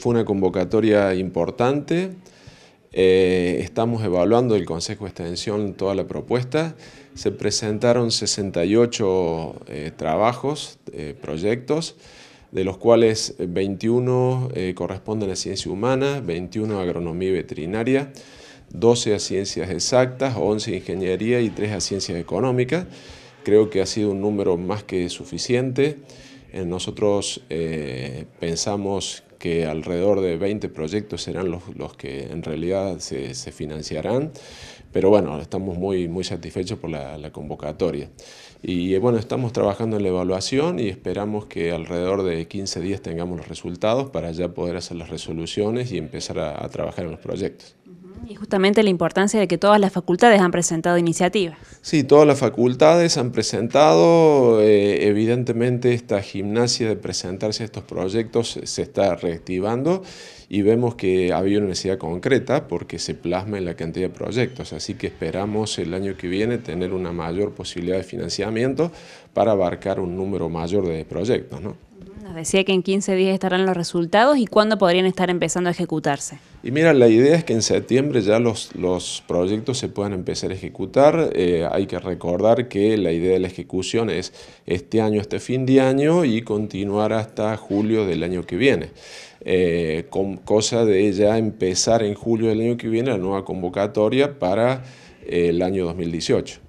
Fue una convocatoria importante. Eh, estamos evaluando el Consejo de Extensión toda la propuesta. Se presentaron 68 eh, trabajos, eh, proyectos, de los cuales 21 corresponden a ciencia humana, 21 a agronomía y veterinaria, 12 a ciencias exactas, 11 a ingeniería y 3 a ciencias económicas. Creo que ha sido un número más que suficiente. Nosotros pensamos que alrededor de 20 proyectos serán los, que en realidad se, financiarán, pero bueno, estamos muy, muy satisfechos por la, convocatoria. Y eh, bueno, estamos trabajando en la evaluación y esperamos que alrededor de 15 días tengamos los resultados para ya poder hacer las resoluciones y empezar a trabajar en los proyectos. Y justamente la importancia de que todas las facultades han presentado iniciativas. Sí, todas las facultades han presentado, eh, evidentemente esta gimnasia de presentarse a estos proyectos se está reactivando y vemos que ha habido una necesidad concreta porque se plasma en la cantidad de proyectos, así que esperamos el año que viene tener una mayor posibilidad de financiamiento para abarcar un número mayor de proyectos. ¿no? decía que en 15 días estarán los resultados y cuándo podrían estar empezando a ejecutarse. Y mira, la idea es que en septiembre ya los, proyectos se puedan empezar a ejecutar. Eh, hay que recordar que la idea de la ejecución es este año, este fin de año y continuar hasta julio del año que viene. Eh, con, cosa de ya empezar en julio del año que viene la nueva convocatoria para el año 2018.